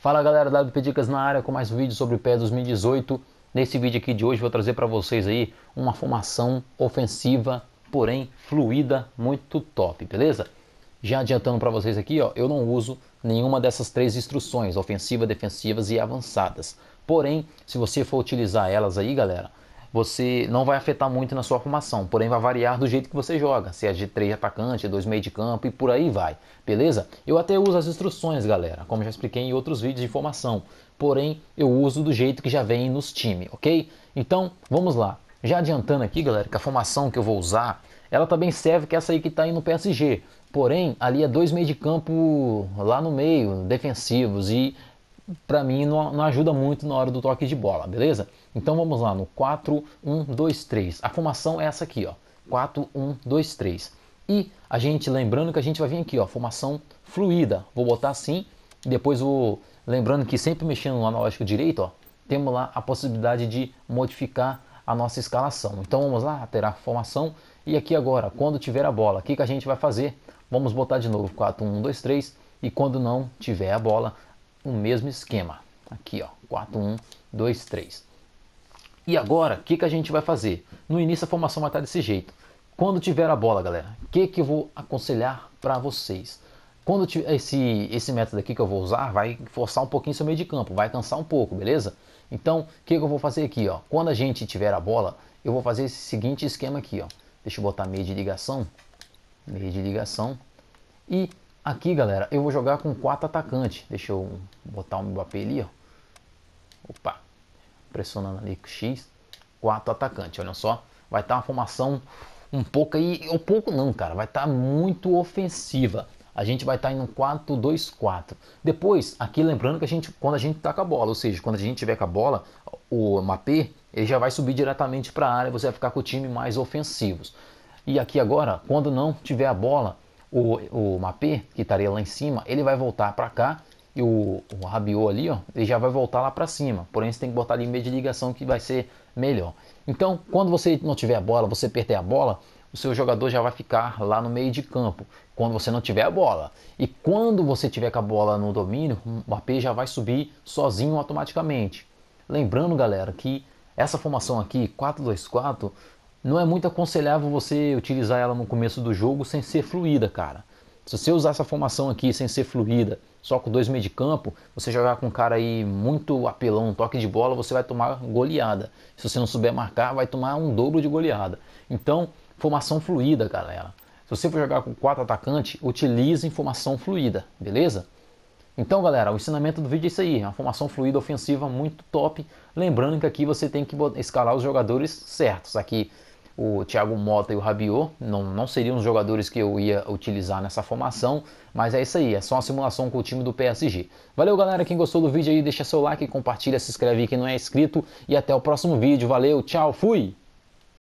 Fala galera da WP Dicas na área com mais um vídeo sobre o pé 2018. Nesse vídeo aqui de hoje vou trazer para vocês aí uma formação ofensiva, porém fluida, muito top, beleza? Já adiantando para vocês aqui, ó, eu não uso nenhuma dessas três instruções, ofensiva, defensivas e avançadas. Porém, se você for utilizar elas aí, galera, você não vai afetar muito na sua formação, porém vai variar do jeito que você joga, se é de 3 atacante, 2 meio de campo e por aí vai, beleza? Eu até uso as instruções, galera, como já expliquei em outros vídeos de formação, porém eu uso do jeito que já vem nos times, ok? Então, vamos lá. Já adiantando aqui, galera, que a formação que eu vou usar, ela também serve que essa aí que está aí no PSG, porém ali é dois meio de campo lá no meio, defensivos, e para mim não, não, ajuda muito na hora do toque de bola, beleza? Então vamos lá no 4 1 2 3. A formação é essa aqui, ó. 4 1 2 3. E a gente lembrando que a gente vai vir aqui, ó, formação fluida. Vou botar assim, depois vou lembrando que sempre mexendo no analógico direito, ó, temos lá a possibilidade de modificar a nossa escalação. Então vamos lá, ter a formação e aqui agora, quando tiver a bola, o que, que a gente vai fazer? Vamos botar de novo 4 1 2 3 e quando não tiver a bola, o mesmo esquema. Aqui, ó, 4, 1, 2, 3. E agora, o que, que a gente vai fazer? No início a formação vai estar desse jeito. Quando tiver a bola, galera, o que, que eu vou aconselhar para vocês? Quando tiver esse, esse método aqui que eu vou usar, vai forçar um pouquinho seu meio de campo, vai cansar um pouco, beleza? Então, o que, que eu vou fazer aqui? Ó? Quando a gente tiver a bola, eu vou fazer esse seguinte esquema aqui. Ó. Deixa eu botar meio de ligação, meio de ligação. E Aqui, galera, eu vou jogar com quatro atacantes. Deixa eu botar o AP ali, ó. Opa. Pressionando ali com X. Quatro atacantes, olha só. Vai estar tá uma formação um pouco aí... Um pouco não, cara. Vai estar tá muito ofensiva. A gente vai estar tá em um 4-2-4. Depois, aqui lembrando que a gente... Quando a gente tá com a bola, ou seja, quando a gente tiver com a bola, o Mbappé, ele já vai subir diretamente para a área. Você vai ficar com o time mais ofensivos. E aqui agora, quando não tiver a bola o, o Mapê, que estaria lá em cima, ele vai voltar para cá e o, o rabiô ali, ó, ele já vai voltar lá para cima. Porém, você tem que botar ali meio de ligação que vai ser melhor. Então, quando você não tiver a bola, você perder a bola, o seu jogador já vai ficar lá no meio de campo. Quando você não tiver a bola. E quando você tiver com a bola no domínio, o mapê já vai subir sozinho automaticamente. Lembrando, galera, que essa formação aqui, 4-2-4, não é muito aconselhável você utilizar ela no começo do jogo sem ser fluida, cara. Se você usar essa formação aqui sem ser fluida, só com dois meio de campo, você jogar com um cara aí muito apelão, um toque de bola, você vai tomar goleada. Se você não souber marcar, vai tomar um dobro de goleada. Então, formação fluida, galera. Se você for jogar com quatro atacantes, utilize informação fluida, beleza? Então, galera, o ensinamento do vídeo é isso aí, é uma formação fluida ofensiva muito top. Lembrando que aqui você tem que escalar os jogadores certos. Aqui o Thiago Mota e o Rabiot não, não seriam os jogadores que eu ia utilizar nessa formação, mas é isso aí, é só uma simulação com o time do PSG. Valeu galera, quem gostou do vídeo aí, deixa seu like, compartilha, se inscreve aí quem não é inscrito e até o próximo vídeo. Valeu, tchau, fui!